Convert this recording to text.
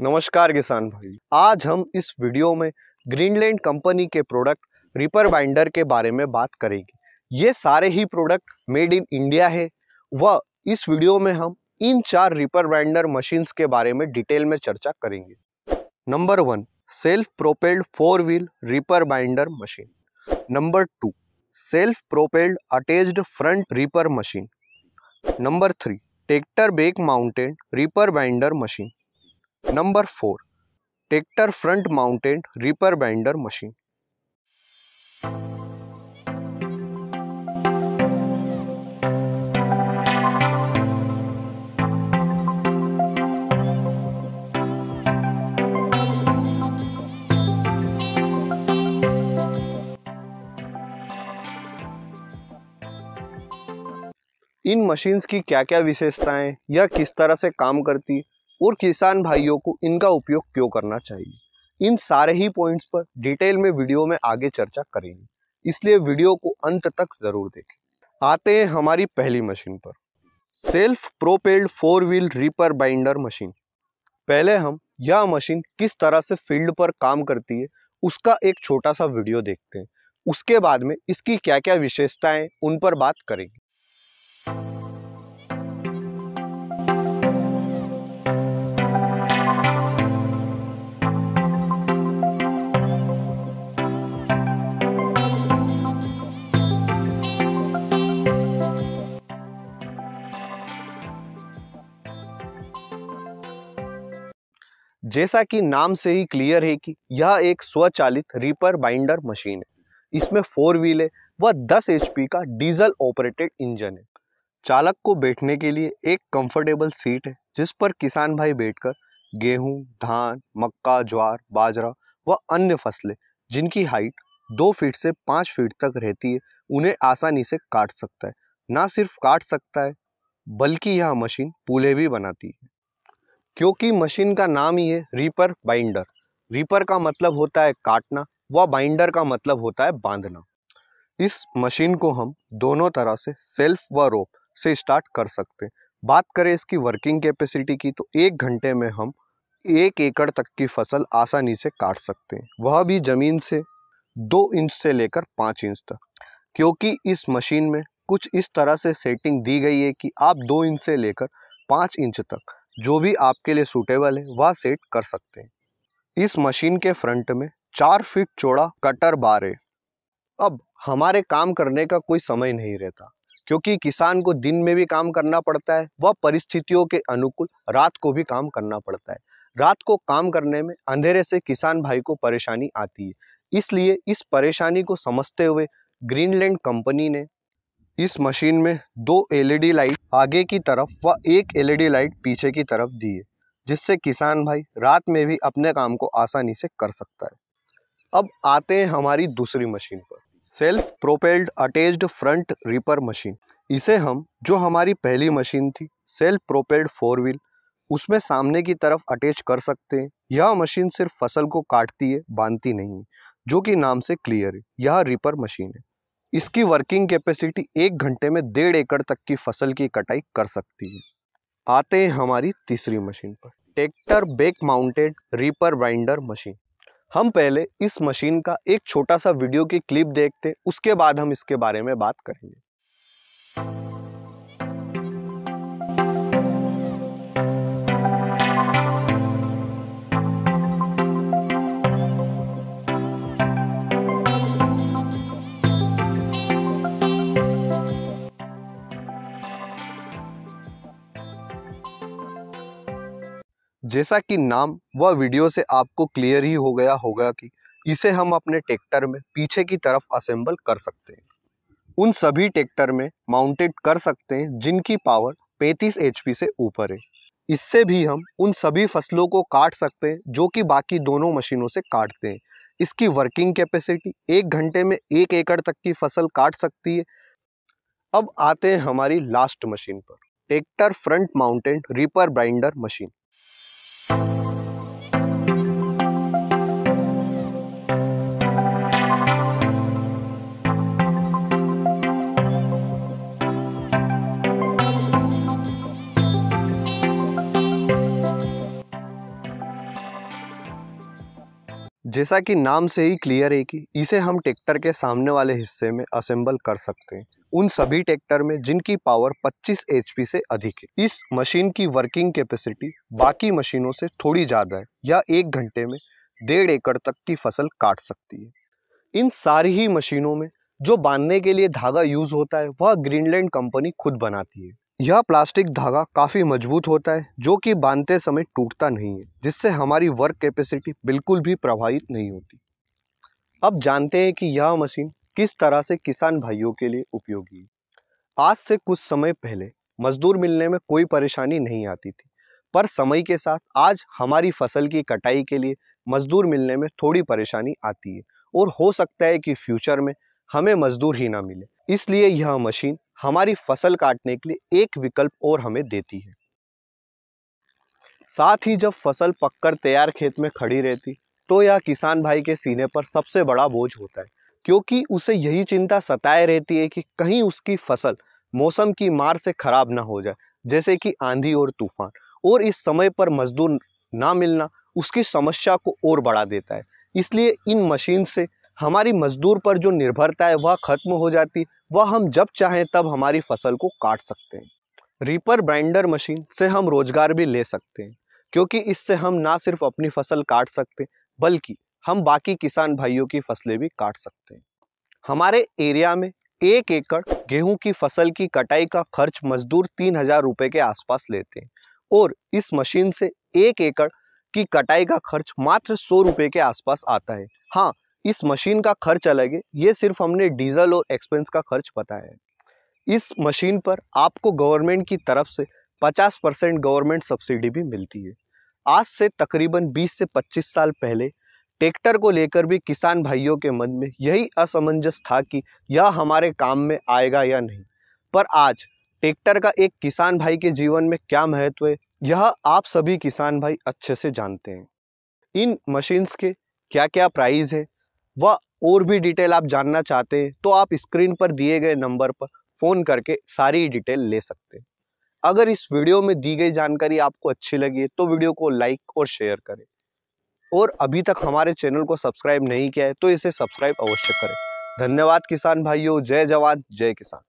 नमस्कार किसान भाई आज हम इस वीडियो में ग्रीनलैंड कंपनी के प्रोडक्ट रिपर बाइंडर के बारे में बात करेंगे ये सारे ही प्रोडक्ट मेड इन इंडिया है व इस वीडियो में हम इन चार रिपर बाइंडर मशीन्स के बारे में डिटेल में चर्चा करेंगे number one self propelled four wheel reaper binder machine number two self propelled attach front reaper machine number three tractor back mounted reaper binder machine number four tractor front mounted reaper binder machine इन machines की क्या क्या विशेषताएं यह किस तरह से काम करती और किसान भाइयों को इनका उपयोग क्यों करना चाहिए इन सारे ही पॉइंट्स पर डिटेल में वीडियो में आगे चर्चा करेंगे इसलिए वीडियो को अंत तक ज़रूर देखें आते हैं हमारी पहली मशीन पर self propelled four wheel reaper binder machine पहले हम यह मशीन किस तरह से फील्ड पर काम करती है उसका एक छोटा सा वीडियो देखते हैं उसके बाद में इसकी क्या क्या विशेषताएं उन पर बात करेंगे जैसा कि नाम से ही क्लियर है कि यह एक स्वचालित रीपर बाइंडर मशीन है इसमें फोर व्हील है व 10 एच का डीजल ऑपरेटेड इंजन है चालक को बैठने के लिए एक कंफर्टेबल सीट है जिस पर किसान भाई बैठकर गेहूं, धान मक्का ज्वार बाजरा व अन्य फसलें जिनकी हाइट दो फीट से पाँच फीट तक रहती है उन्हें आसानी से काट सकता है ना सिर्फ काट सकता है बल्कि यह मशीन पुले भी बनाती है क्योंकि मशीन का नाम ही है रीपर बाइंडर रीपर का मतलब होता है काटना व बाइंडर का मतलब होता है बांधना इस मशीन को हम दोनों तरह से सेल्फ व रोप से स्टार्ट कर सकते हैं बात करें इसकी वर्किंग कैपेसिटी की तो एक घंटे में हम एक एकड़ तक की फसल आसानी से काट सकते हैं वह भी ज़मीन से दो इंच से लेकर पाँच इंच तक क्योंकि इस मशीन में कुछ इस तरह से सेटिंग दी गई है कि आप दो इंच से लेकर पाँच इंच तक जो भी आपके लिए सूटेबल है वह सेट कर सकते हैं इस मशीन के फ्रंट में चार फीट चौड़ा कटर बार है अब हमारे काम करने का कोई समय नहीं रहता क्योंकि किसान को दिन में भी काम करना पड़ता है वह परिस्थितियों के अनुकूल रात को भी काम करना पड़ता है रात को काम करने में अंधेरे से किसान भाई को परेशानी आती है इसलिए इस परेशानी को समझते हुए ग्रीनलैंड कंपनी ने इस मशीन में दो एलईडी लाइट आगे की तरफ व एक एलईडी लाइट पीछे की तरफ दी है जिससे किसान भाई रात में भी अपने काम को आसानी से कर सकता है अब आते हैं हमारी दूसरी मशीन पर self propelled attached front reaper machine इसे हम जो हमारी पहली मशीन थी सेल्फ प्रोपेल्ड फोर व्हील उसमें सामने की तरफ अटैच कर सकते हैं यह मशीन सिर्फ फसल को काटती है बांधती नहीं है जो कि नाम से क्लियर है यह रिपर मशीन है इसकी वर्किंग कैपेसिटी एक घंटे में डेढ़ एकड़ तक की फसल की कटाई कर सकती है आते हैं हमारी तीसरी मशीन पर tractor back mounted reaper binder machine हम पहले इस मशीन का एक छोटा सा वीडियो की क्लिप देखते उसके बाद हम इसके बारे में बात करेंगे जैसा कि नाम व वीडियो से आपको क्लियर ही हो गया होगा कि इसे हम अपने ट्रैक्टर में पीछे की तरफ असेंबल कर सकते हैं उन सभी ट्रैक्टर में माउंटेड कर सकते हैं जिनकी पावर 35 एच से ऊपर है इससे भी हम उन सभी फसलों को काट सकते हैं जो कि बाकी दोनों मशीनों से काटते हैं इसकी वर्किंग कैपेसिटी एक घंटे में एक एकड़ तक की फसल काट सकती है अब आते हैं हमारी लास्ट मशीन पर tractor front mounted reaper binder machine Thank you. जैसा कि नाम से ही क्लियर है कि इसे हम ट्रैक्टर के सामने वाले हिस्से में असेंबल कर सकते हैं उन सभी ट्रैक्टर में जिनकी पावर 25 एच से अधिक है इस मशीन की वर्किंग कैपेसिटी बाकी मशीनों से थोड़ी ज़्यादा है या एक घंटे में डेढ़ एकड़ तक की फसल काट सकती है इन सारी ही मशीनों में जो बांधने के लिए धागा यूज़ होता है वह ग्रीनलैंड कंपनी खुद बनाती है यह प्लास्टिक धागा काफ़ी मजबूत होता है जो कि बांधते समय टूटता नहीं है जिससे हमारी वर्क कैपेसिटी बिल्कुल भी प्रभावित नहीं होती अब जानते हैं कि यह मशीन किस तरह से किसान भाइयों के लिए उपयोगी है आज से कुछ समय पहले मजदूर मिलने में कोई परेशानी नहीं आती थी पर समय के साथ आज हमारी फसल की कटाई के लिए मजदूर मिलने में थोड़ी परेशानी आती है और हो सकता है कि फ्यूचर में हमें मजदूर ही ना मिले इसलिए यह मशीन हमारी फसल काटने के लिए एक विकल्प और हमें देती है साथ ही जब फसल पककर तैयार खेत में खड़ी रहती तो यह किसान भाई के सीने पर सबसे बड़ा बोझ होता है क्योंकि उसे यही चिंता सताए रहती है कि कहीं उसकी फसल मौसम की मार से खराब ना हो जाए जैसे कि आंधी और तूफान और इस समय पर मजदूर ना मिलना उसकी समस्या को और बढ़ा देता है इसलिए इन मशीन से हमारी मज़दूर पर जो निर्भरता है वह ख़त्म हो जाती वह हम जब चाहें तब हमारी फसल को काट सकते हैं रीपर ब्राइंडर मशीन से हम रोज़गार भी ले सकते हैं क्योंकि इससे हम ना सिर्फ अपनी फसल काट सकते बल्कि हम बाकी किसान भाइयों की फसलें भी काट सकते हैं हमारे एरिया में एक एकड़ गेहूं की फसल की कटाई का खर्च मजदूर तीन हजार रुपये के आसपास लेते हैं और इस मशीन से एक एकड़ की कटाई का खर्च मात्र सौ रुपये के आसपास आता है हाँ इस मशीन का खर्च अलग है ये सिर्फ हमने डीजल और एक्सपेंस का खर्च बताया है इस मशीन पर आपको गवर्नमेंट की तरफ से 50 परसेंट गवर्नमेंट सब्सिडी भी मिलती है आज से तकरीबन 20 से 25 साल पहले ट्रैक्टर को लेकर भी किसान भाइयों के मन में यही असमंजस था कि यह हमारे काम में आएगा या नहीं पर आज ट्रैक्टर का एक किसान भाई के जीवन में क्या महत्व है यह आप सभी किसान भाई अच्छे से जानते हैं इन मशीन्स के क्या क्या प्राइस है व और भी डिटेल आप जानना चाहते हैं तो आप स्क्रीन पर दिए गए नंबर पर फ़ोन करके सारी डिटेल ले सकते हैं अगर इस वीडियो में दी गई जानकारी आपको अच्छी लगी तो वीडियो को लाइक और शेयर करें और अभी तक हमारे चैनल को सब्सक्राइब नहीं किया है तो इसे सब्सक्राइब अवश्य करें धन्यवाद किसान भाइयों जय जवान जय किसान